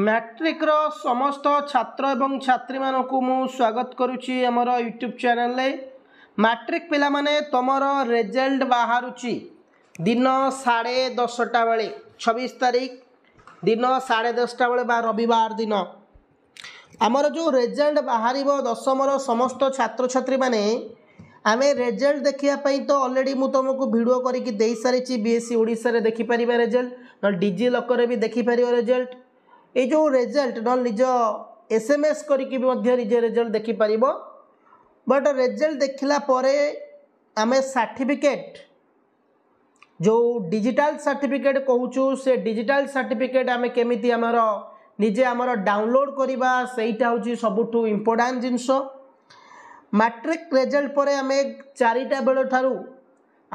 ମ୍ୟାଟ୍ରିକ୍ର ସମସ୍ତ ଛାତ୍ର ଏବଂ ଛାତ୍ରୀମାନଙ୍କୁ ମୁଁ ସ୍ୱାଗତ କରୁଛି ଆମର ୟୁଟ୍ୟୁବ୍ ଚ୍ୟାନେଲ୍ରେ ମ୍ୟାଟ୍ରିକ୍ ପିଲାମାନେ ତୁମର ରେଜଲ୍ଟ ବାହାରୁଛି ଦିନ ସାଢ଼େ ଦଶଟା ବେଳେ ଛବିଶ ତାରିଖ ଦିନ ସାଢ଼େ ଦଶଟା ବେଳେ ବା ରବିବାର ଦିନ ଆମର ଯେଉଁ ରେଜଲ୍ଟ ବାହାରିବ ଦଶମର ସମସ୍ତ ଛାତ୍ରଛାତ୍ରୀମାନେ ଆମେ ରେଜଲ୍ଟ ଦେଖିବା ପାଇଁ ତ ଅଲରେଡ଼ି ମୁଁ ତୁମକୁ ଭିଡ଼ିଓ କରିକି ଦେଇସାରିଛି ବି ଏସ୍ ସି ଓଡ଼ିଶାରେ ଦେଖିପାରିବା ରେଜଲ୍ଟ ନହେଲେ ଡିଜି ଲକରରେ ବି ଦେଖିପାରିବ ରେଜଲ୍ଟ এই ଯେଉଁ ରେଜଲ୍ଟ ନହେଲେ ନିଜ ଏସ୍ ଏମ୍ ଏସ୍ କରିକି ବି ମଧ୍ୟ ନିଜ ରେଜଲ୍ଟ ଦେଖିପାରିବ ବଟ୍ ରେଜଲ୍ଟ ଦେଖିଲା ପରେ ଆମେ ସାର୍ଟିଫିକେଟ୍ ଯେଉଁ ଡିଜିଟାଲ ସାର୍ଟିଫିକେଟ୍ କହୁଛୁ ସେ ଡିଜିଟାଲ ସାର୍ଟିଫିକେଟ୍ ଆମେ କେମିତି ଆମର ନିଜେ ଆମର ଡାଉନଲୋଡ଼ କରିବା ସେଇଟା ହେଉଛି ସବୁଠୁ ଇମ୍ପୋର୍ଟାଣ୍ଟ ଜିନିଷ ମାଟ୍ରିକ୍ ରେଜଲ୍ଟ ପରେ ଆମେ ଚାରିଟା ବେଳଠାରୁ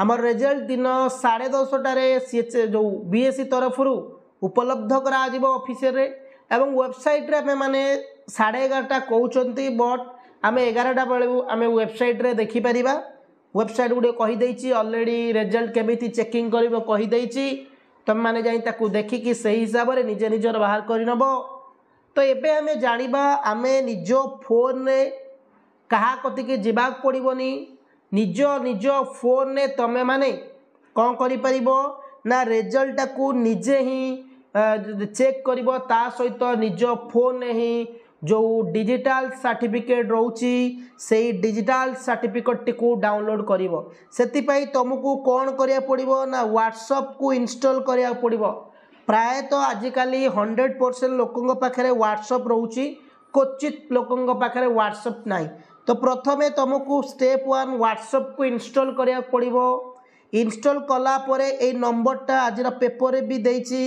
ଆମର ରେଜଲ୍ଟ ଦିନ ସାଢ଼େ ଦଶଟାରେ ସିଏ ଯେଉଁ ବି ଏସ୍ ସି ତରଫରୁ ଉପଲବ୍ଧ କରାଯିବ ଅଫିସରେ ଏବଂ ୱେବସାଇଟ୍ରେ ଆମେମାନେ ସାଢ଼େ ଏଗାରଟା କହୁଛନ୍ତି ବଟ୍ ଆମେ ଏଗାରଟା ବେଳକୁ ଆମେ ୱେବସାଇଟ୍ରେ ଦେଖିପାରିବା ୱେବସାଇଟ୍ ଗୁଡ଼ିଏ କହିଦେଇଛି ଅଲରେଡ଼ି ରେଜଲ୍ଟ କେମିତି ଚେକିଂ କରିବ କହିଦେଇଛି ତୁମେମାନେ ଯାଇ ତାକୁ ଦେଖିକି ସେହି ହିସାବରେ ନିଜେ ନିଜର ବାହାର କରିନେବ ତ ଏବେ ଆମେ ଜାଣିବା ଆମେ ନିଜ ଫୋନ୍ରେ କାହା କତିକି ଯିବାକୁ ପଡ଼ିବନି ନିଜ ନିଜ ଫୋନ୍ରେ ତୁମେମାନେ କ'ଣ କରିପାରିବ ନା ରେଜଲ୍ଟଟାକୁ ନିଜେ ହିଁ ଚେକ୍ କରିବ ତା ସହିତ ନିଜ ଫୋନ୍ରେ ହିଁ ଯେଉଁ ଡିଜିଟାଲ୍ ସାର୍ଟିଫିକେଟ୍ ରହୁଛି ସେଇ ଡିଜିଟାଲ୍ ସାର୍ଟିଫିକେଟ୍ଟିକୁ ଡାଉନଲୋଡ଼୍ କରିବ ସେଥିପାଇଁ ତୁମକୁ କ'ଣ କରିବାକୁ ପଡ଼ିବ ନା ହ୍ୱାଟ୍ସଅପ୍କୁ ଇନଷ୍ଟଲ୍ କରିବାକୁ ପଡ଼ିବ ପ୍ରାୟତଃ ଆଜିକାଲି ହଣ୍ଡ୍ରେଡ଼ ପରସେଣ୍ଟ ଲୋକଙ୍କ ପାଖରେ ହ୍ୱାଟ୍ସଅପ୍ ରହୁଛି କ୍ୱଚିତ୍ ଲୋକଙ୍କ ପାଖରେ ହ୍ୱାଟ୍ସଅପ୍ ନାହିଁ ତ ପ୍ରଥମେ ତୁମକୁ ଷ୍ଟେପ୍ ୱାନ୍ ହ୍ୱାଟ୍ସଅପ୍କୁ ଇନଷ୍ଟଲ୍ କରିବାକୁ ପଡ଼ିବ ଇନଷ୍ଟଲ୍ କଲା ପରେ ଏଇ ନମ୍ବରଟା ଆଜିର ପେପରରେ ବି ଦେଇଛି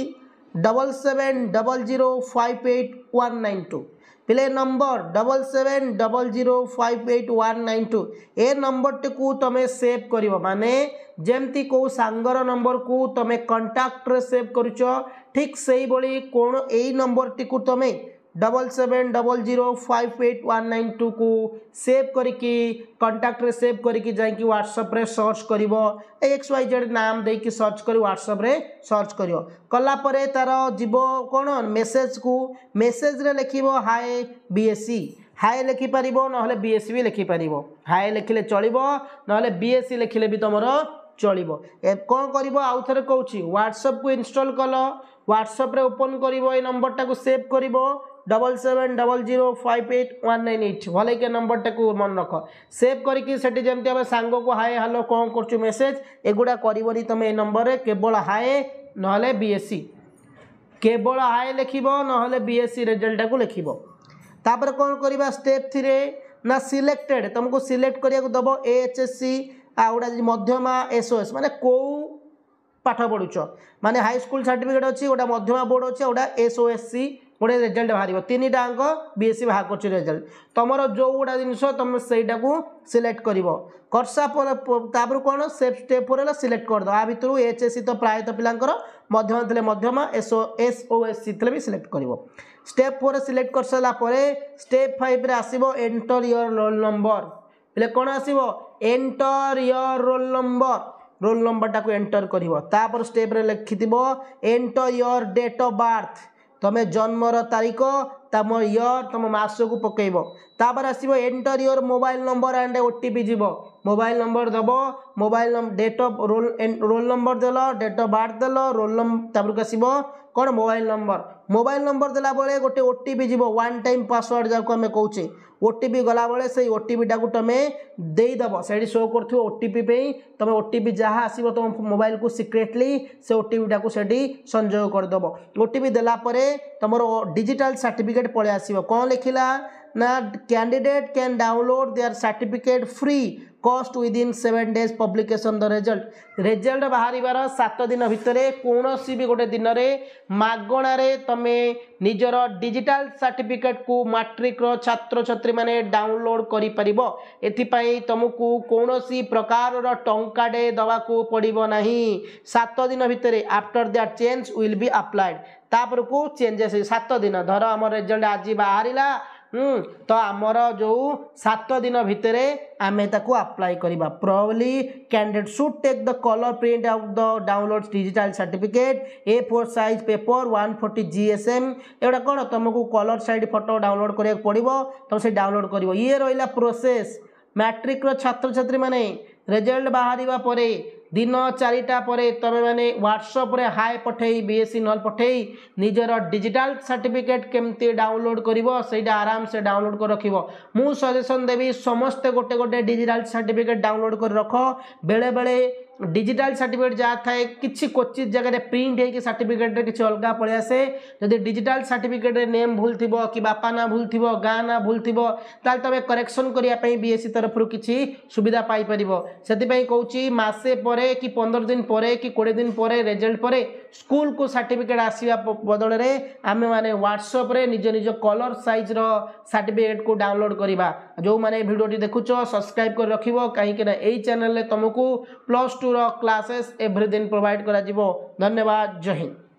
double seven double zero five eight one nine two ପିଲେ ନମ୍ବର double seven double zero five eight one nine two ଏ ନମ୍ବରଟିକୁ ତୁମେ ସେଭ୍ କରିବ ମାନେ ଯେମିତି କେଉଁ ସାଙ୍ଗର ନମ୍ବରକୁ ତୁମେ କଣ୍ଟାକ୍ଟରେ ସେଭ୍ କରୁଛ ଠିକ୍ ସେଇଭଳି କ'ଣ ଏଇ ନମ୍ବରଟିକୁ ତୁମେ double seven double zero five eight one nine two को सेव करके कंटाक्ट रे सेव करके जाकि व्हाट्सअप रे सर्च कर एक्स वाई जेड नाम देके सर्च कर व्हाट्सअप रे सर्च कर कलापर तार जीव कौन मेसेज को मेसेज रे लिख हाय बीएससी हाय लिखिपार ना बीएससी भी लिखिपार हाय लिखिले चलो ना बीएससी लिखिले भी तुम চলব কম করব আউথরে কৌছি হোয়াটসঅ্যাপ কু ইনস্টল কল হোয়াটসঅ্যাপে ওপন করব এই নম্বরটা সেভ করব double seven double zero five eight one nine eight ଭଲକି ନମ୍ବରଟାକୁ ମନେ ରଖ ସେଭ୍ କରିକି ସେଠି ଯେମିତି ଆମେ ସାଙ୍ଗକୁ ହାଏ ହ୍ୟାଲୋ କ'ଣ କରୁଛୁ ମେସେଜ୍ ଏଗୁଡ଼ା କରିବନି ତୁମେ ଏ ନମ୍ବରରେ କେବଳ ହାଏ ନହେଲେ ବି ଏସ୍ ସି କେବଳ ହାଏ ଲେଖିବ ନହେଲେ ବି ଏସ୍ ସି ରେଜଲ୍ଟଟାକୁ ଲେଖିବ ତାପରେ କ'ଣ କରିବା ଷ୍ଟେପ୍ ଥିରେ ନା ସିଲେକ୍ଟେଡ଼୍ ତୁମକୁ ସିଲେକ୍ଟ କରିବାକୁ ଦେବ ଏ ଏଚ୍ ଏସ୍ ସି ଆଉ ଗୋଟେ ମଧ୍ୟମା ଏସ୍ ଓ ଏସ୍ ମାନେ କେଉଁ ପାଠ ପଢ଼ୁଛ ମାନେ ହାଇସ୍କୁଲ ସାର୍ଟିଫିକେଟ୍ ଅଛି ଗୋଟେ ମଧ୍ୟମା ବୋର୍ଡ଼ ଅଛି ଆଉ ଗୋଟେ ଏସ୍ ଓ ଏସ୍ ସି গোটে রেজল্ট বাহার তিনটাঙ্ক বিএসসি বাহার করছে রেজল্ট তোমার যেটা জিনিস তুমি সেইটা সিলেক্ট করব করসা পরে তাপরে কোণ সেপ স্টেপ পরে সিলেক্ট করেদেব আ ভিতর এচএসসি তো প্রায়ত পিলাঙ্কর মধ্যম লে মধ্যম এসও এসওএসসি লে সিলেক্ট করব স্টেপ ফোর সিলেক্ট করসারা পরে স্টেপ ফাইভ্রে আসব এন্টর ইয়র রোল নম্বর বলে কোণ আসব enter your roll number roll নম্বরটা এন্টর করব তাপরে স্টেপ্রে লিখিব enter your date of birth તમે જન્મર તારીખ त म इयर त म मासुको पकेब तापर आसो enter your mobile number and OTP जो मोबाइल नम्बर दोब mobile number date of roll number दल डेट अफ बर्थ दल रोल नम्बर त्यहाँको आस मोब नम्बर मोबाइल नम्बर देलाबे गए ओटिपि वान् टाइम पासवर्ड जाओ ओटी गलाब ओटिटा तम दिदेब सिथिओ ओटीपि तम ओटीपि जहाँ आसम्म मोबाइल कु सिक्रेटली सोटपिटाडी संयो गरिदो ओटि देलाप त डिजिटा सर्टिफिकेट certificate पढ़े आसीबा कौन लिखिला candidate can download their certificate free cost within seven days publication the result result ବାହାରିବାର ସାତ ଦିନ ଭିତରେ କୌଣସି ବି ଗୋଟେ ଦିନରେ ମାଗଣାରେ ତମେ ନିଜର ଡିଜିଟାଲ ସାର୍ଟିଫିକେଟ୍କୁ ମାଟ୍ରିକ୍ର ଛାତ୍ରଛାତ୍ରୀମାନେ ଡାଉନଲୋଡ଼୍ କରିପାରିବ ଏଥିପାଇଁ ତୁମକୁ କୌଣସି ପ୍ରକାରର ଟଙ୍କାଟେ ଦେବାକୁ ପଡ଼ିବ ନାହିଁ ସାତ ଦିନ ଭିତରେ after that change will be applied ତାପରକୁ ଚେଞ୍ଜେସ୍ ସାତ ଦିନ ଧର ଆମର ରେଜଲ୍ଟ ଆଜି ବାହାରିଲା ତ ଆମର ଯେଉଁ ସାତ ଦିନ ଭିତରେ ଆମେ ତାକୁ ଆପ୍ଲାଏ କରିବା probably candidate should take the colour print out the download digital certificate A four size paper one forty G S M ଏଗୁଡ଼ା କ'ଣ ତୁମକୁ କଲର୍ ସାଇଡ଼୍ ଫଟୋ ଡାଉନଲୋଡ୍ କରିବାକୁ ପଡ଼ିବ ତୁମେ ସେ ଡାଉନଲୋଡ୍ କରିବ ଇଏ ରହିଲା ପ୍ରୋସେସ୍ ମ୍ୟାଟ୍ରିକ୍ର ଛାତ୍ରଛାତ୍ରୀମାନେ ରେଜଲ୍ଟ ବାହାରିବା ପରେ ଦିନ ଚାରିଟା ପରେ ତୁମେମାନେ ହ୍ୱାଟ୍ସପ୍ରେ ହାଏ ପଠେଇ ବି ଏସ୍ ସି ନଲ୍ ପଠେଇ ନିଜର ଡିଜିଟାଲ ସାର୍ଟିଫିକେଟ୍ କେମିତି ଡାଉନଲୋଡ଼୍ କରିବ ସେଇଟା ଆରାମସେ ଡାଉନଲୋଡ଼୍ କରି ରଖିବ ମୁଁ ସଜେସନ୍ ଦେବି ସମସ୍ତେ ଗୋଟେ ଗୋଟେ ଡିଜିଟାଲ ସାର୍ଟିଫିକେଟ୍ ଡାଉନଲୋଡ଼୍ କରି ରଖ ବେଳେବେଳେ ডিজিটাল সার্টিফিকেট যা থাকে কিছু কোচিত জায়গায় প্রিন্ট হয়ে সার্টিফিকেটরে কিছু অলগা পড়ে আসে যদি ডিজিটাল সার্টিফিকেটরে নেম ভুল থিব কি বাপা না ভুল থিব গাঁ না ভুল থিব তাহলে তুমি করেকশন করা বিএসসি তরফর কিছু সুবিধা পাইপার সেপাই কৌছি মাসে পরে কি পনেরো দিন পরে কি কোড়ি দিন পরে রেজল্ট পরে স্কুল কু সার্টিফিকেট আসা বদলরে আমি মানে হোয়াটসঅ্যাপে নিজ নিজ কলর সাইজর সার্টিফিকেট কু ডাউনলোড করা যে ভিডিওটি দেখুছ সবসক্রাইব করে রাখব কিন্তু এই চ্যানেলে তুমকু প্লস টু প্রচুর ক্লাসেস এভ্রিদিন প্রোভাইড করা ধন্যবাদ জয় হিন্দ